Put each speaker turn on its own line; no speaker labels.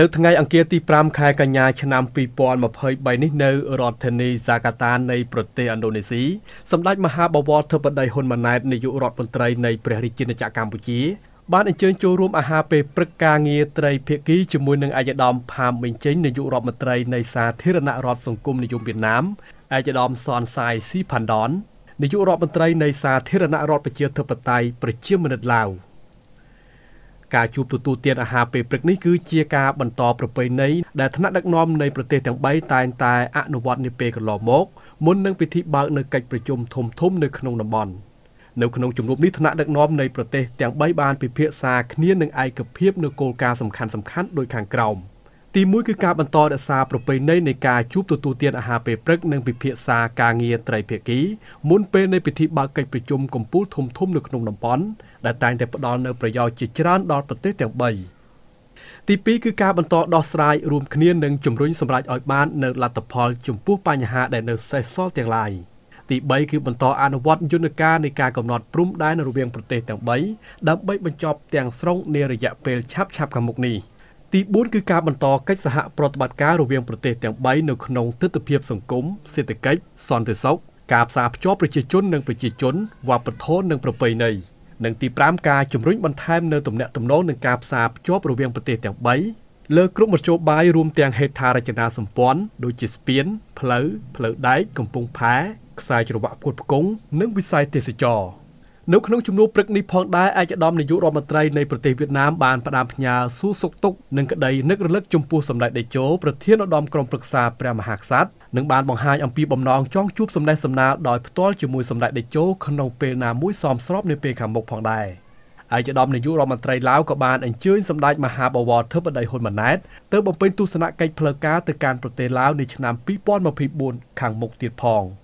នៅថ្ងៃអង្គារទី5ខែកញ្ញាឆ្នាំ2023នេះនៅរដ្ឋធានីហ្សាកាតានៃប្រទេសឥណ្ឌូនេស៊ីសម្ដេចមហាបវរធិបតីហ៊ុនម៉ាណែតនាយករដ្ឋមន្ត្រីនៃព្រះរាជាណាចក្រកម្ពុជាបានអញ្ជើញចូលរួមអាហារពេលព្រឹកការងារត្រីភាគីជាមួយនឹងអាយដាមផាមវិញចេញនាយករដ្ឋមន្ត្រីនៃសាធារណរដ្ឋសង្គមនិយមវៀតណាមអាយដាមសនសាយស៊ីផាន់ដននាយករដ្ឋមន្ត្រីនៃសាធារណរដ្ឋប្រជាធិបតេយ្យប្រជាមានិតឡាវការជួបទទួលទានអាហារពេលព្រឹកនេះគឺជាការបន្តប្រពៃណីដែលថ្នាក់ដឹកនាំនៃប្រទេសទាំង3តែងតែអនុវត្តនាពេលកន្លងមកមុននឹងពិធីបើកនៅកិច្ចប្រជុំធំធំនៅក្នុងតំបន់នៅក្នុងជំនួបនេះថ្នាក់ដឹកនាំនៃប្រទេសទាំង3បានពិភាក្សាគ្នានឹងឯកភាពនៅគោលការណ៍សំខាន់ៗដោយខាងក្រោម។ទីមួយគឺការបន្តរក្សាប្រពៃណីនៃការជួបទទួលទានអាហារពេលព្រឹក និងពិភាក្សាការងារត្រីភាគីមុនពេលនៃពិធីបើកកិច្ចប្រជុំកំពូលធំធំនៅក្នុងតំបន់ដែលតែងតែផ្ដល់នូវប្រយោជន៍ជាច្រើនដល់ប្រទេសទាំង3ទី2គឺការបន្តដោះស្រាយរួមគ្នានិងជំរុញសម្រេចឲ្យបាននូវលទ្ធផលចំពោះបញ្ហាដែលនៅសេសសល់ទាំងឡាយទី3គឺបន្តអនុវត្តយន្តការនៃការកំណត់ព្រំដែនរវាងប្រទេសទាំង3ដើម្បីបញ្ចប់ទាំងស្រុងនារយៈពេលឆាប់ៗខាងមុខនេះ។ទី4គឺការបន្តកិច្ចសហប្រតិបត្តិការរវាងប្រទេសទាំង3នៅក្នុងទិដ្ឋភាពសង្គមសេដ្ឋកិច្ចសន្តិសុខការផ្សារភ្ជាប់ប្រជាជននិងប្រជាជនវប្បធម៌និងប្រពៃណីនិងទី5ការជំរុញបន្ថែមនៅទំនាក់ទំនងនិងការផ្សារភ្ជាប់រវាងប្រទេសទាំង3លើគ្រប់មធ្យោបាយរួមទាំងហេដ្ឋារចនាសម្ព័ន្ធដូចជាស្ពានផ្លូវផ្លូវដែកកំពង់ផែខ្សែច្រវាក់ផ្គត់ផ្គង់និងវិស័យទេសចរណ៍នៅក្នុងជំនួបព្រឹកនេះផងដែរឯកឧត្តមនាយករដ្ឋមន្ត្រីនៃប្រទេសវៀតណាមបានផ្ដាំផ្ញើសួរសុខទុក្ខនិងក្តីនឹករលឹកចំពោះសម្ដេចតេជោប្រធានឧត្តមក្រុមប្រឹក្សាព្រះមហាក្សត្រនិងបានបង្ហាញអំពីបំណងចង់ជួបសម្ដេចសម្ណាលដោយផ្ទាល់ជាមួយសម្ដេចតេជោក្នុងពេលណាមួយសមស្របនាពេលខាងមុខផងដែរឯកឧត្តមនាយករដ្ឋមន្ត្រីឡាវក៏បានអញ្ជើញសម្ដេចមហាបវរធិបតីហ៊ុនម៉ាណែតទៅបំពេញទស្សនកិច្ចផ្លូវការទៅកាន់ប្រទេសឡាវនៅឆ្នាំ2024ខាងមុខទៀតផង។